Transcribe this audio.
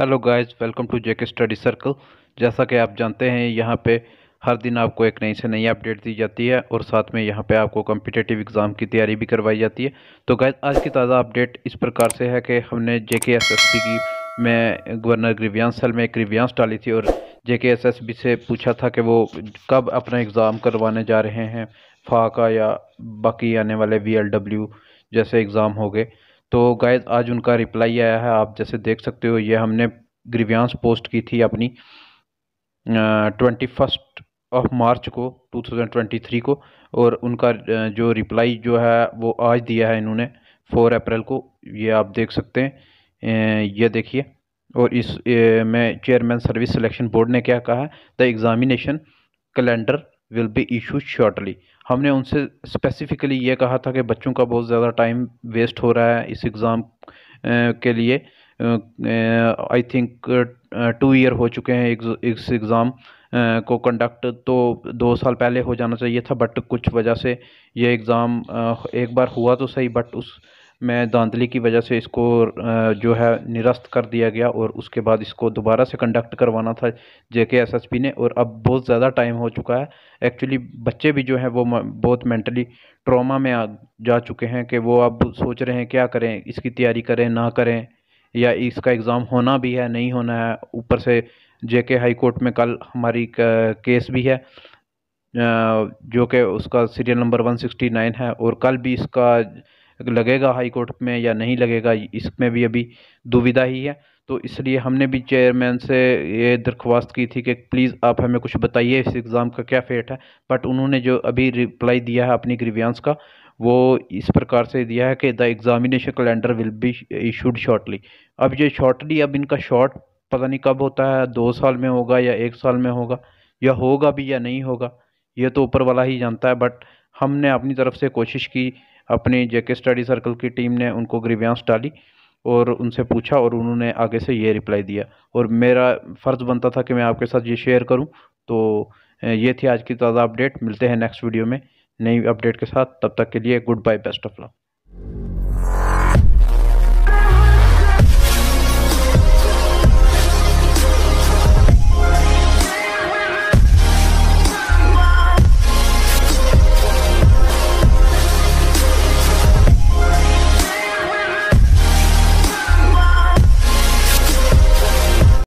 hello guys welcome to JK study circle जैसा कि आप जानते हैं यहाँ पे हर दिन आपको एक नई से नई अपडेट दी जाती है और साथ में यहाँ पे आपको कम्पिटेटिव एग्ज़ाम की तैयारी भी करवाई जाती है तो गाइस आज की ताज़ा अपडेट इस प्रकार से है कि हमने जे के एस एस की में गवर्नर ग्रीवियांस सेल में एक रिव्यांस डाली थी और जे के एस एस बी से पूछा था कि वो कब अपना एग्ज़ाम करवाने जा रहे हैं फाका या बाकी आने वाले वी एल डब्ल्यू जैसे एग्ज़ाम हो गए तो गाइज आज उनका रिप्लाई आया है आप जैसे देख सकते हो ये हमने ग्रीवियांस पोस्ट की थी अपनी ट्वेंटी फर्स्ट ऑफ मार्च को 2023 को और उनका जो रिप्लाई जो है वो आज दिया है इन्होंने फोर अप्रैल को ये आप देख सकते हैं ये देखिए और इस में चेयरमैन सर्विस सिलेक्शन बोर्ड ने क्या कहा है the examination calendar will be issue shortly हमने उनसे स्पेसिफ़िकली ये कहा था कि बच्चों का बहुत ज़्यादा टाइम वेस्ट हो रहा है इस एग्ज़ाम के लिए आई थिंक टू ईयर हो चुके हैं इस एग्ज़ाम को कंडक्ट तो दो साल पहले हो जाना चाहिए था बट कुछ वजह से ये एग्ज़ाम एक बार हुआ तो सही बट उस में दांतली की वजह से इसको जो है निरस्त कर दिया गया और उसके बाद इसको दोबारा से कंडक्ट करवाना था जे के एस एस पी ने और अब बहुत ज़्यादा टाइम हो चुका है एक्चुअली बच्चे भी जो हैं वो बहुत मेंटली ट्रॉमा में आ जा चुके हैं कि वो अब सोच रहे हैं क्या करें इसकी तैयारी करें ना करें या इसका एग्ज़ाम होना भी है नहीं होना है ऊपर से जे के हाई कोर्ट में कल हमारी केस भी है जो कि उसका सीरियल नंबर 169 है और कल भी इसका लगेगा हाई कोर्ट में या नहीं लगेगा इसमें भी अभी दुविधा ही है तो इसलिए हमने भी चेयरमैन से ये दरख्वास्त की थी कि प्लीज़ आप हमें कुछ बताइए इस एग्ज़ाम का क्या फेट है बट उन्होंने जो अभी रिप्लाई दिया है अपनी ग्रीवियांस का वो इस प्रकार से दिया है कि the examination calendar will be issued shortly अब ये शॉर्टली अब इनका शॉर्ट पता नहीं कब होता है दो साल में होगा या एक साल में होगा या होगा भी या नहीं होगा ये तो ऊपर वाला ही जानता है बट हमने अपनी तरफ से कोशिश की अपनी जेके स्टडी सर्कल की टीम ने उनको ग्रीव्यांश डाली और उनसे पूछा और उन्होंने आगे से ये रिप्लाई दिया और मेरा फ़र्ज़ बनता था कि मैं आपके साथ ये शेयर करूँ तो ये थी आज की ताज़ा अपडेट मिलते हैं नेक्स्ट वीडियो में नई अपडेट के साथ तब तक के लिए good bye best of luck